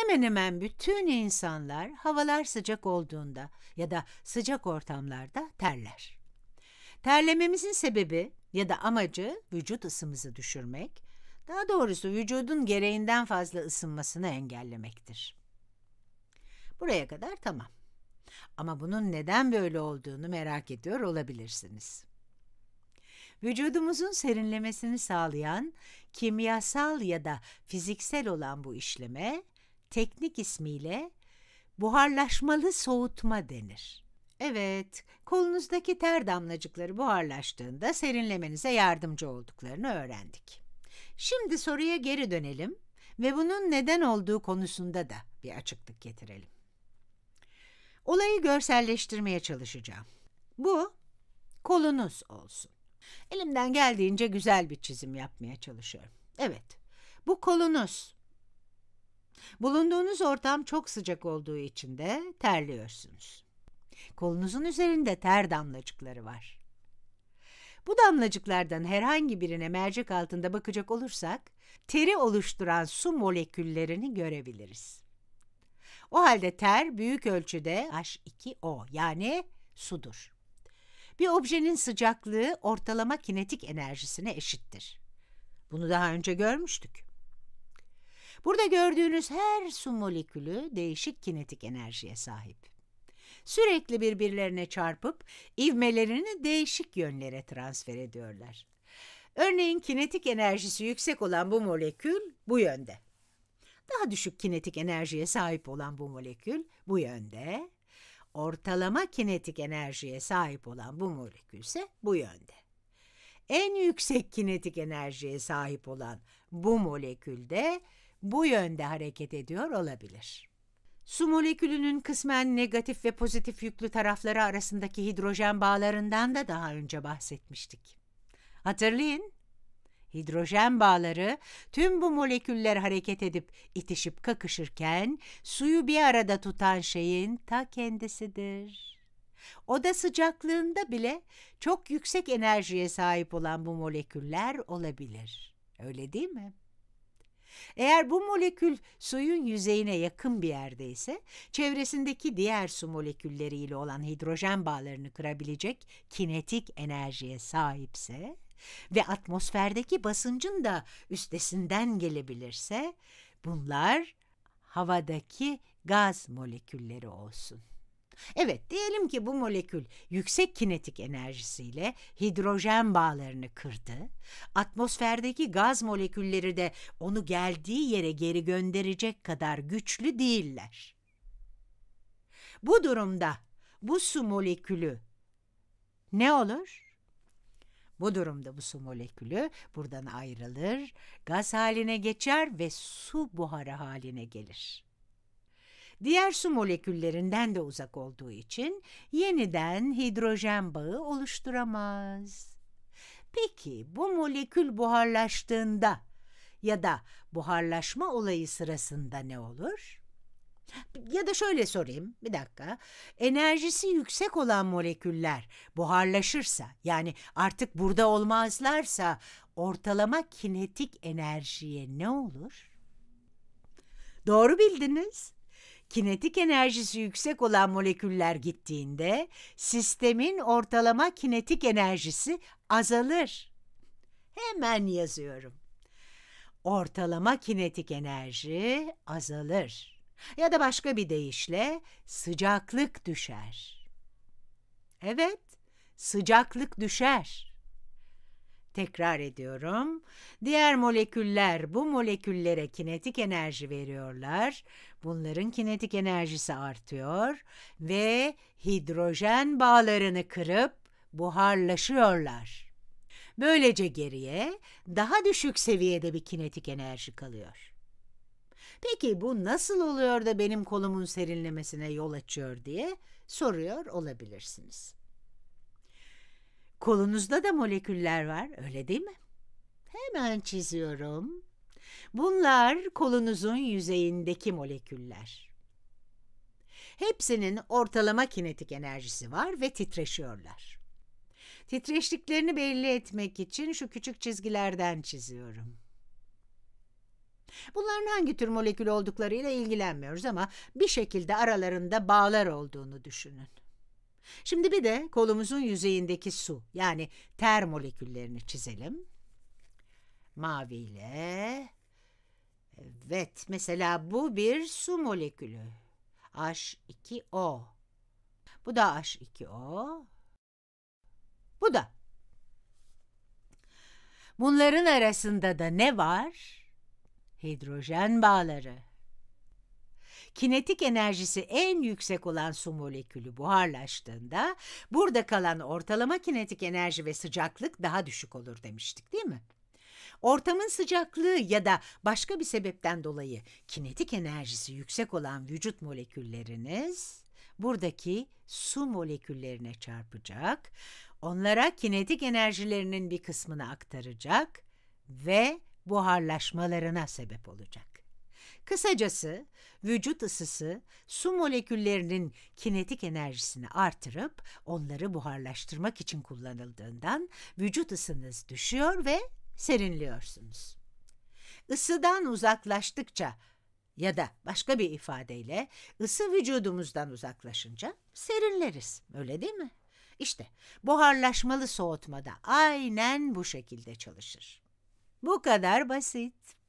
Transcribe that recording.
Hemen hemen bütün insanlar havalar sıcak olduğunda ya da sıcak ortamlarda terler. Terlememizin sebebi ya da amacı vücut ısımızı düşürmek, daha doğrusu vücudun gereğinden fazla ısınmasını engellemektir. Buraya kadar tamam. Ama bunun neden böyle olduğunu merak ediyor olabilirsiniz. Vücudumuzun serinlemesini sağlayan kimyasal ya da fiziksel olan bu işleme teknik ismiyle buharlaşmalı soğutma denir. Evet, kolunuzdaki ter damlacıkları buharlaştığında serinlemenize yardımcı olduklarını öğrendik. Şimdi soruya geri dönelim ve bunun neden olduğu konusunda da bir açıklık getirelim. Olayı görselleştirmeye çalışacağım. Bu kolunuz olsun. Elimden geldiğince güzel bir çizim yapmaya çalışıyorum. Evet, bu kolunuz. Bulunduğunuz ortam çok sıcak olduğu için de terliyorsunuz. Kolunuzun üzerinde ter damlacıkları var. Bu damlacıklardan herhangi birine mercek altında bakacak olursak, teri oluşturan su moleküllerini görebiliriz. O halde ter büyük ölçüde H2O yani sudur. Bir objenin sıcaklığı ortalama kinetik enerjisine eşittir. Bunu daha önce görmüştük. Burada gördüğünüz her su molekülü değişik kinetik enerjiye sahip. Sürekli birbirlerine çarpıp ivmelerini değişik yönlere transfer ediyorlar. Örneğin kinetik enerjisi yüksek olan bu molekül bu yönde. Daha düşük kinetik enerjiye sahip olan bu molekül bu yönde. Ortalama kinetik enerjiye sahip olan bu molekül ise bu yönde. En yüksek kinetik enerjiye sahip olan bu molekülde bu yönde hareket ediyor olabilir. Su molekülünün kısmen negatif ve pozitif yüklü tarafları arasındaki hidrojen bağlarından da daha önce bahsetmiştik. Hatırlayın, hidrojen bağları tüm bu moleküller hareket edip itişip kakışırken suyu bir arada tutan şeyin ta kendisidir. Oda sıcaklığında bile çok yüksek enerjiye sahip olan bu moleküller olabilir. Öyle değil mi? Eğer bu molekül suyun yüzeyine yakın bir yerde ise çevresindeki diğer su molekülleriyle olan hidrojen bağlarını kırabilecek kinetik enerjiye sahipse ve atmosferdeki basıncın da üstesinden gelebilirse bunlar havadaki gaz molekülleri olsun. Evet diyelim ki bu molekül yüksek kinetik enerjisiyle hidrojen bağlarını kırdı. Atmosferdeki gaz molekülleri de onu geldiği yere geri gönderecek kadar güçlü değiller. Bu durumda bu su molekülü ne olur? Bu durumda bu su molekülü buradan ayrılır, gaz haline geçer ve su buharı haline gelir diğer su moleküllerinden de uzak olduğu için yeniden hidrojen bağı oluşturamaz. Peki bu molekül buharlaştığında ya da buharlaşma olayı sırasında ne olur? Ya da şöyle sorayım bir dakika. Enerjisi yüksek olan moleküller buharlaşırsa yani artık burada olmazlarsa ortalama kinetik enerjiye ne olur? Doğru bildiniz kinetik enerjisi yüksek olan moleküller gittiğinde sistemin ortalama kinetik enerjisi azalır. Hemen yazıyorum. Ortalama kinetik enerji azalır. Ya da başka bir deyişle sıcaklık düşer. Evet, sıcaklık düşer. Tekrar ediyorum. Diğer moleküller bu moleküllere kinetik enerji veriyorlar. Bunların kinetik enerjisi artıyor ve hidrojen bağlarını kırıp buharlaşıyorlar. Böylece geriye daha düşük seviyede bir kinetik enerji kalıyor. Peki bu nasıl oluyor da benim kolumun serinlemesine yol açıyor diye soruyor olabilirsiniz. Kolunuzda da moleküller var, öyle değil mi? Hemen çiziyorum. Bunlar kolunuzun yüzeyindeki moleküller. Hepsinin ortalama kinetik enerjisi var ve titreşiyorlar. Titreştiklerini belli etmek için şu küçük çizgilerden çiziyorum. Bunların hangi tür molekül olduklarıyla ilgilenmiyoruz ama bir şekilde aralarında bağlar olduğunu düşünün. Şimdi bir de kolumuzun yüzeyindeki su yani ter moleküllerini çizelim. Maviyle. Evet mesela bu bir su molekülü. H2O. Bu da H2O. Bu da. Bunların arasında da ne var? Hidrojen bağları kinetik enerjisi en yüksek olan su molekülü buharlaştığında burada kalan ortalama kinetik enerji ve sıcaklık daha düşük olur demiştik değil mi? Ortamın sıcaklığı ya da başka bir sebepten dolayı kinetik enerjisi yüksek olan vücut molekülleriniz buradaki su moleküllerine çarpacak, onlara kinetik enerjilerinin bir kısmını aktaracak ve buharlaşmalarına sebep olacak. Kısacası vücut ısısı su moleküllerinin kinetik enerjisini artırıp onları buharlaştırmak için kullanıldığından vücut ısınız düşüyor ve serinliyorsunuz. Isıdan uzaklaştıkça ya da başka bir ifadeyle ısı vücudumuzdan uzaklaşınca serinleriz. Öyle değil mi? İşte buharlaşmalı soğutmada aynen bu şekilde çalışır. Bu kadar basit.